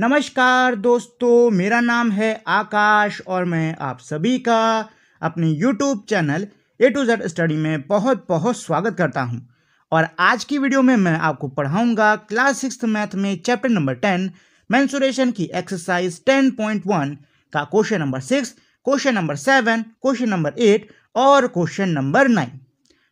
नमस्कार दोस्तों मेरा नाम है आकाश और मैं आप सभी का अपने YouTube channel A to Z study में बहुत बहुत स्वागत करता हूं और आज की वीडियो में मैं आपको पढ़ाऊंगा क्लास सिक्स मैथ में चैप्टर नंबर टेन मैंसुरेशन की एक्सरसाइज टेन पॉइंट वन का question number six question number seven question number eight और क्वेश्चन नंबर नाइन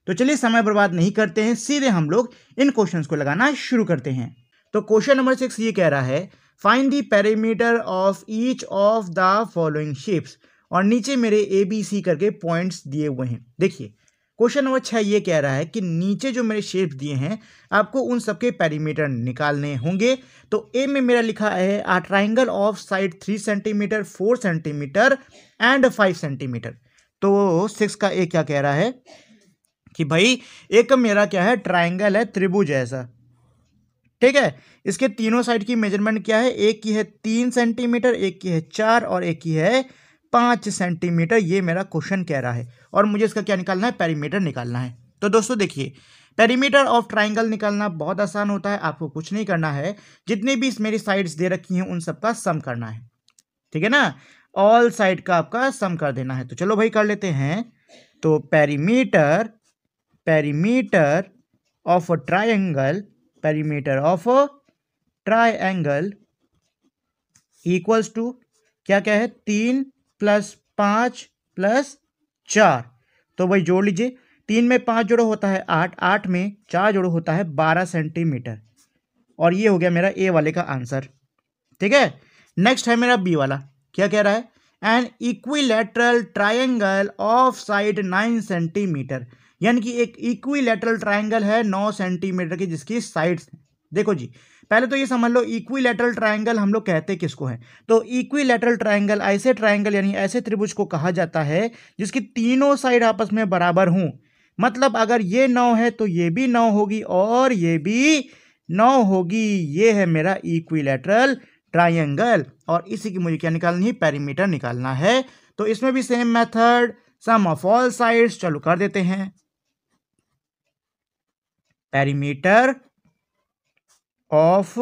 तो चलिए समय बर्बाद नहीं करते हैं सीधे हम लोग इन क्वेश्चन को लगाना शुरू करते हैं तो क्वेश्चन नंबर सिक्स ये कह रहा है find the parameter of each of the following shapes और नीचे मेरे ए बी सी करके पॉइंट्स दिए हुए हैं देखिए क्वेश्चन नंबर छः ये कह रहा है कि नीचे जो मेरे शेप दिए हैं आपको उन सबके पैरीमीटर निकालने होंगे तो ए में मेरा लिखा है a triangle of side three centimeter four centimeter and five centimeter तो सिक्स का ए क्या कह रहा है कि भाई एक मेरा क्या है ट्राइंगल है त्रिभुज ऐसा ठीक है इसके तीनों साइड की मेजरमेंट क्या है एक की है तीन सेंटीमीटर एक की है चार और एक की है पाँच सेंटीमीटर ये मेरा क्वेश्चन कह रहा है और मुझे इसका क्या निकालना है पेरीमीटर निकालना है तो दोस्तों देखिए पेरीमीटर ऑफ ट्राइंगल निकालना बहुत आसान होता है आपको कुछ नहीं करना है जितनी भी मेरी साइड्स दे रखी हैं उन सबका सम करना है ठीक है ना ऑल साइड का आपका सम कर देना है तो चलो भाई कर लेते हैं तो perimeter perimeter of a triangle perimeter of a triangle equals to क्या क्या है तीन प्लस पाँच प्लस चार तो भाई जोड़ लीजिए तीन में पाँच जोड़ो होता है आठ आठ में चार जोड़ो होता है बारह सेंटीमीटर और ये हो गया मेरा ए वाले का आंसर ठीक है नेक्स्ट है मेरा बी वाला क्या कह रहा है an equilateral triangle of side nine centimeter यानी कि एक इक्वी लेटरल ट्राइंगल है नौ सेंटीमीटर की जिसकी साइड्स देखो जी पहले तो ये समझ लो इक्वीलेटरल ट्राइंगल हम लोग कहते किसको है तो लेटरल ट्राइंगल ऐसे ट्राइंगल यानी ऐसे त्रिभुज को कहा जाता है जिसकी तीनों साइड आपस में बराबर हों मतलब अगर ये नौ है तो ये भी नौ होगी और ये भी नौ होगी ये है मेरा इक्वीलेटरल ट्राइंगल और इसी की मुझे क्या निकालनी है पैरीमीटर निकालना है तो इसमें भी same method sum of all sides चलो कर देते हैं perimeter of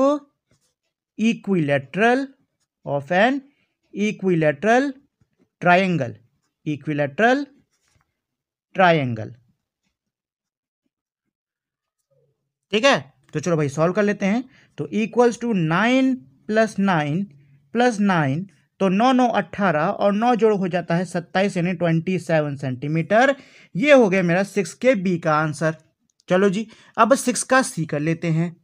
equilateral of an equilateral triangle equilateral triangle ठीक है तो चलो भाई सॉल्व कर लेते हैं तो equals to nine plus nine plus nine तो नौ नौ अट्ठारह और नौ जोड़ हो जाता है सत्ताईस यानी ट्वेंटी सेवन सेंटीमीटर ये हो गया मेरा सिक्स के बी का आंसर चलो जी अब सिक्स का सी कर लेते हैं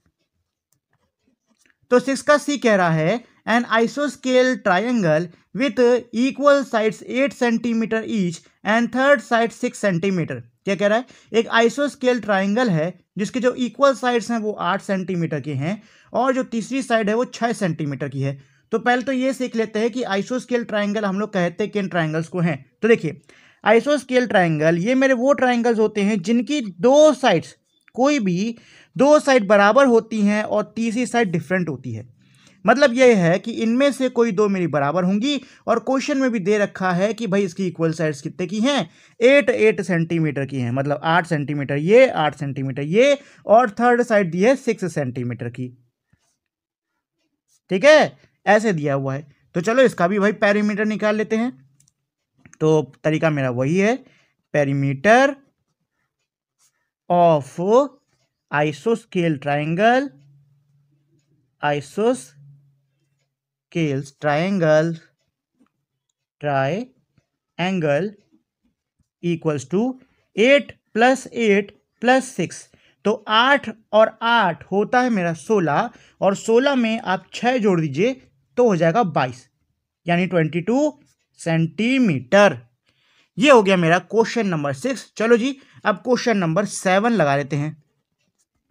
तो सिक्स का सी कह रहा है एन आइसोस्केल triangle with equal sides eight centimeter each and third side six centimeter क्या कह रहा है एक आइसोस्केल ट्राइंगल है जिसके जो इक्वल साइड्स हैं वो आठ सेंटीमीटर के हैं और जो तीसरी साइड है वो छः सेंटीमीटर की है तो पहले तो ये सीख लेते हैं कि आइसोस्केल ट्राइंगल हम लोग कहते किन ट्राइंगल्स को हैं तो देखिए आइसो स्केल ट्राइंगल ये मेरे वो ट्राइंगल्स होते हैं जिनकी दो साइड्स कोई भी दो साइड बराबर होती हैं और तीसरी साइड डिफरेंट होती है मतलब यह है कि इनमें से कोई दो मेरी बराबर होंगी और क्वेश्चन में भी दे रखा है कि भाई इसकी इक्वल साइड्स कितने की हैं एट एट सेंटीमीटर की हैं मतलब आठ सेंटीमीटर ये आठ सेंटीमीटर ये और थर्ड साइड दी है सिक्स सेंटीमीटर की ठीक है ऐसे दिया हुआ है तो चलो इसका भी भाई पैरीमीटर निकाल लेते हैं तो तरीका मेरा वही है पेरीमीटर ऑफ आइसोस्केल triangle isosceles triangle triangle equals to eight plus eight plus six तो आठ और आठ होता है मेरा सोलह और सोलह में आप छः जोड़ दीजिए तो हो जाएगा बाईस यानी ट्वेंटी टू सेंटीमीटर ये हो गया मेरा क्वेश्चन नंबर सिक्स चलो जी अब क्वेश्चन नंबर सेवन लगा लेते हैं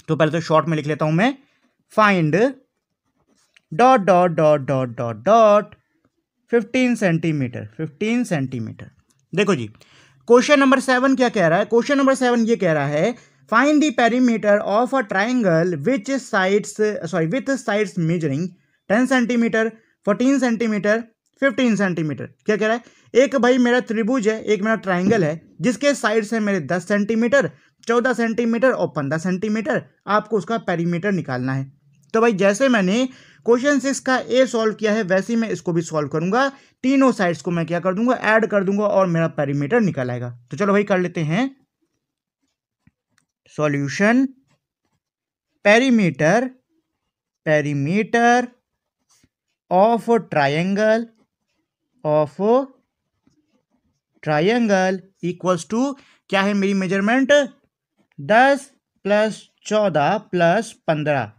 तो पहले तो शॉर्ट में लिख लेता हूं मैं find dot dot dot dot dot dot fifteen centimeter fifteen centimeter देखो जी क्वेश्चन नंबर सेवन क्या कह रहा है क्वेश्चन नंबर सेवन ये कह रहा है find the perimeter of a triangle which sides sorry with sides measuring ten centimeter fourteen centimeter fifteen centimeter क्या कह रहा है एक भाई मेरा त्रिभुज है एक मेरा ट्राइंगल है जिसके साइड से मेरे दस सेंटीमीटर चौदह सेंटीमीटर और पंद्रह सेंटीमीटर आपको उसका पेरीमीटर निकालना है तो भाई जैसे मैंने क्वेश्चन सिक्स का ए सॉल्व किया है वैसे ही मैं इसको भी सॉल्व करूंगा तीनों साइड्स को मैं क्या कर दूंगा ऐड कर दूंगा और मेरा पेरीमीटर निकल आएगा तो चलो भाई कर लेते हैं solution perimeter perimeter of triangle of triangle equals to क्या है मेरी मेजरमेंट दस प्लस चौदह प्लस पंद्रह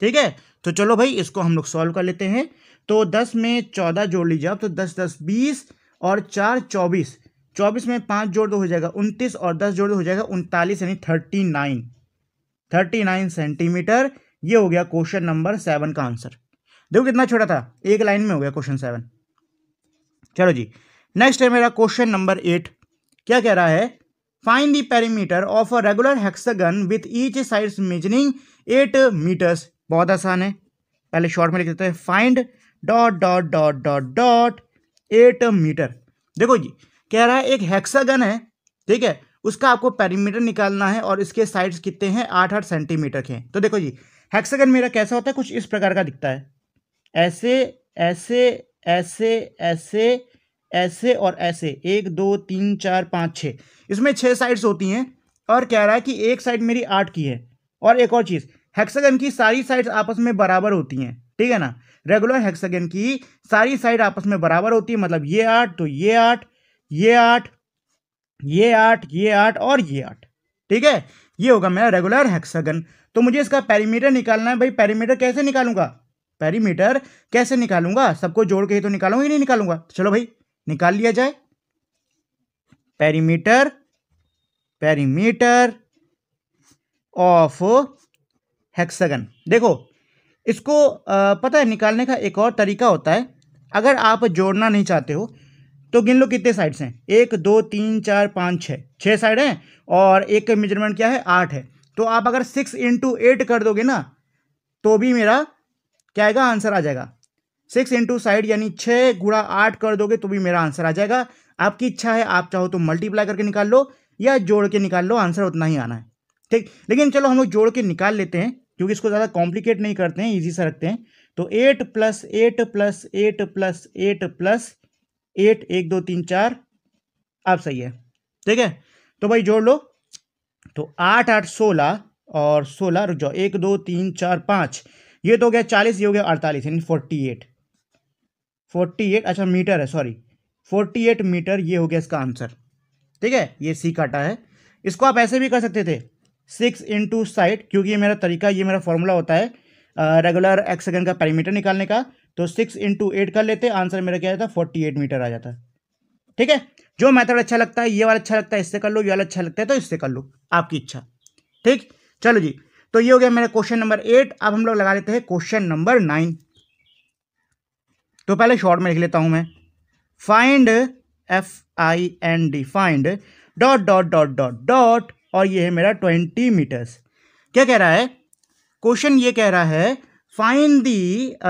ठीक है तो चलो भाई इसको हम लोग सॉल्व कर लेते हैं तो दस में चौदह जोड़ लीजिए आप तो दस दस बीस और चार चौबीस चौबीस में पाँच जोड़ दो हो जाएगा उनतीस और दस जोड़ दो हो जाएगा उनतालीस यानी thirty nine thirty nine centimeter ये हो गया क्वेश्चन नंबर सेवन का आंसर देखो कितना छोटा था एक लाइन में हो गया क्वेश्चन सेवन चलो जी नेक्स्ट है मेरा क्वेश्चन नंबर एट क्या कह रहा है fine the perimeter of a regular hexagon with each side measuring eight meters बहुत आसान है पहले शॉर्ट में लिख देते हैं find dot dot dot dot dot eight meter देखो जी कह रहा है एक हेक्सागन है ठीक है उसका आपको पेरीमीटर निकालना है और इसके साइड्स कितने हैं आठ आठ सेंटीमीटर के तो देखो जी हेक्सागन मेरा कैसा होता है कुछ इस प्रकार का दिखता है ऐसे ऐसे ऐसे ऐसे ऐसे और ऐसे एक दो तीन चार पाँच छः इसमें छः साइड्स होती हैं और कह रहा है कि एक साइड मेरी आठ की है और एक और चीज़ हेक्सागन की सारी साइड्स आपस में बराबर होती हैं ठीक है ना रेगुलर हेक्सागन की सारी साइड आपस में बराबर होती है मतलब ये आठ तो ये आठ ये आठ ये आठ ये आठ और ये आठ ठीक है ये होगा मेरा रेगुलर हेक्सागन तो मुझे इसका पैरीमीटर निकालना है भाई पैरीमीटर कैसे निकालूंगा पैरीमीटर कैसे निकालूंगा सबको जोड़ के ही तो निकालूंगा नहीं निकालूंगा तो चलो भाई निकाल लिया जाए पैरीमीटर पैरीमीटर ऑफ हेक्सागन देखो इसको पता है निकालने का एक और तरीका होता है अगर आप जोड़ना नहीं चाहते हो तो गिन लो कितने साइड्स हैं एक दो तीन चार पाँच छः छः साइड हैं और एक मेजरमेंट क्या है आठ है तो आप अगर सिक्स इंटू एट कर दोगे ना तो भी मेरा क्या आएगा आंसर आ जाएगा सिक्स इंटू साइड यानी छः गुड़ा आठ कर दोगे तो भी मेरा आंसर आ जाएगा आपकी इच्छा है आप चाहो तो मल्टीप्लाई करके निकाल लो या जोड़ के निकाल लो आंसर उतना ही आना है ठीक लेकिन चलो हम लोग जोड़ के निकाल लेते हैं क्योंकि इसको ज़्यादा कॉम्प्लिकेट नहीं करते हैं ईजी से रखते हैं तो eight plus eight plus eight plus eight plus eight एक दो तीन चार आप सही है ठीक है तो भाई जोड़ लो तो आठ आठ सोलह और सोलह रुक जाओ एक दो तीन चार पाँच ये तो हो गया चालीस ये हो गया अड़तालीस यानी फोर्टी एट फोर्टी एट अच्छा मीटर है सॉरी फोर्टी एट मीटर ये हो गया इसका आंसर ठीक है ये सी काटा है इसको आप ऐसे भी कर सकते थे सिक्स इंटू साइड क्योंकि ये मेरा तरीका ये मेरा फॉर्मूला होता है रेगुलर एक्स सेकेंड का पैरामीटर निकालने का तो सिक्स इंटू एट कर लेते आंसर मेरा क्या जाता फोर्टी एट मीटर आ जाता ठीक है जो मेथड अच्छा लगता है ये वाला अच्छा लगता है इससे कर लो ये वाला अच्छा लगता है तो इससे कर लो आपकी इच्छा ठीक चलो जी तो ये हो गया मेरा क्वेश्चन नंबर एट अब हम लोग लगा लेते हैं क्वेश्चन नंबर नाइन तो पहले शॉर्ट में लिख लेता हूं मैं find F I N D find dot dot dot dot dot और ये है मेरा ट्वेंटी मीटर्स क्या कह रहा है क्वेश्चन ये कह रहा है find the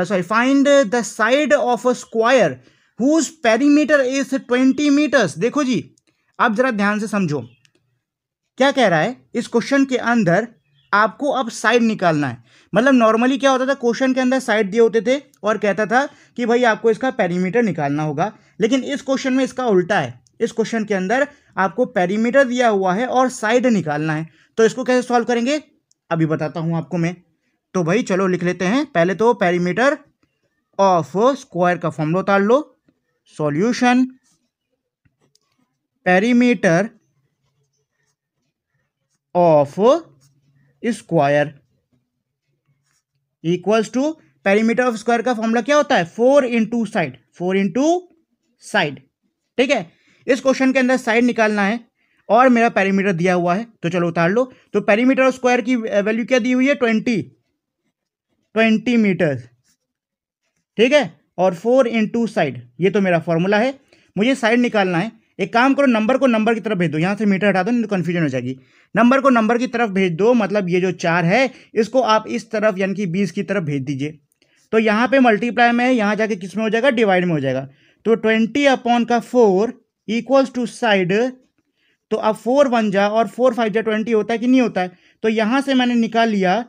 sorry find the side of a square whose perimeter is twenty meters देखो जी आप जरा ध्यान से समझो क्या कह रहा है इस क्वेश्चन के अंदर आपको अब साइड निकालना है मतलब नॉर्मली क्या होता था क्वेश्चन के अंदर साइड दिए होते थे और कहता था कि भाई आपको इसका पेरीमीटर निकालना होगा लेकिन इस क्वेश्चन में इसका उल्टा है इस क्वेश्चन के अंदर आपको पेरीमीटर दिया हुआ है और साइड निकालना है तो इसको कैसे सॉल्व करेंगे अभी बताता हूँ आपको मैं तो भाई चलो लिख लेते हैं पहले तो पेरीमीटर ऑफ स्क्वायर का फॉर्मूला उतार लो solution perimeter of square equals to perimeter of square का फॉर्मूला क्या होता है four into side four into side ठीक है इस क्वेश्चन के अंदर साइड निकालना है और मेरा पेरीमीटर दिया हुआ है तो चलो उतार लो तो पेरीमीटर ऑफ स्क्वायर की वैल्यू क्या दी हुई है ट्वेंटी ट्वेंटी मीटर ठीक है और फोर इंटू साइड ये तो मेरा फॉर्मूला है मुझे साइड निकालना है एक काम करो नंबर को नंबर की तरफ भेज दो यहाँ से मीटर हटा दो नहीं तो कन्फ्यूजन हो जाएगी नंबर को नंबर की तरफ भेज दो मतलब ये जो चार है इसको आप इस तरफ यानी कि बीस की तरफ भेज दीजिए तो यहाँ पे मल्टीप्लाई में यहाँ जाके किस में हो जाएगा डिवाइड में हो जाएगा तो ट्वेंटी अपॉन का फोर इक्वल्स टू साइड तो अब फोर वन जा और फोर फाइव जा ट्वेंटी होता है कि नहीं होता है तो यहाँ से मैंने निकाल लिया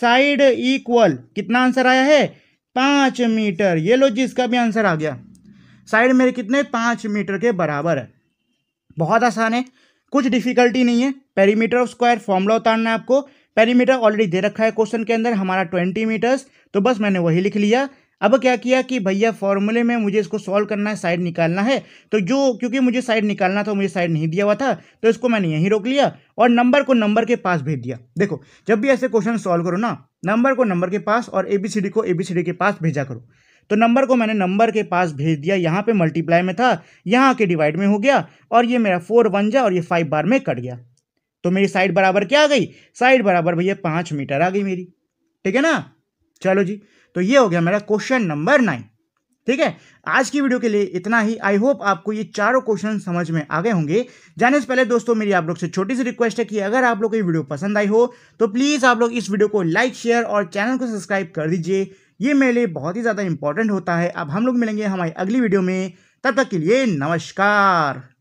साइड इक्वल कितना आंसर आया है पाँच मीटर ये लो जी इसका भी आंसर आ गया साइड मेरे कितने पाँच मीटर के बराबर है बहुत आसान है कुछ डिफिकल्टी नहीं है पेरीमीटर ऑफ स्क्वायर फॉर्मूला उतारना है आपको पेरीमीटर ऑलरेडी दे रखा है क्वेश्चन के अंदर हमारा ट्वेंटी मीटर्स तो बस मैंने वही लिख लिया अब क्या किया कि भैया फॉर्मूले में मुझे इसको सॉल्व करना है साइड निकालना है तो जो क्योंकि मुझे साइड निकालना था मुझे साइड नहीं दिया हुआ था तो इसको मैंने यहीं रोक लिया और नंबर को नंबर के पास भेज दिया देखो जब भी ऐसे क्वेश्चन सॉल्व करो ना नंबर को नंबर के पास और ए बी सी डी को ए बी सी डी के पास भेजा करो तो नंबर को मैंने नंबर के पास भेज दिया यहाँ पे मल्टीप्लाई में था यहाँ के डिवाइड में हो गया और ये मेरा फोर वन जा और ये फाइव बार में कट गया तो मेरी साइड बराबर क्या आ गई साइड बराबर भैया पाँच मीटर आ गई मेरी ठीक है ना चलो जी तो ये हो गया मेरा क्वेश्चन नंबर नाइन ठीक है आज की वीडियो के लिए इतना ही आई होप आपको ये चारों क्वेश्चन समझ में आ गए होंगे जाने से पहले दोस्तों मेरी आप लोग से छोटी सी रिक्वेस्ट है कि अगर आप लोग को ये वीडियो पसंद आई हो तो प्लीज़ आप लोग इस वीडियो को लाइक शेयर और चैनल को सब्सक्राइब कर दीजिए ये मेरे लिए बहुत ही ज़्यादा इंपॉर्टेंट होता है अब हम लोग मिलेंगे हमारी अगली वीडियो में तब तक के लिए नमस्कार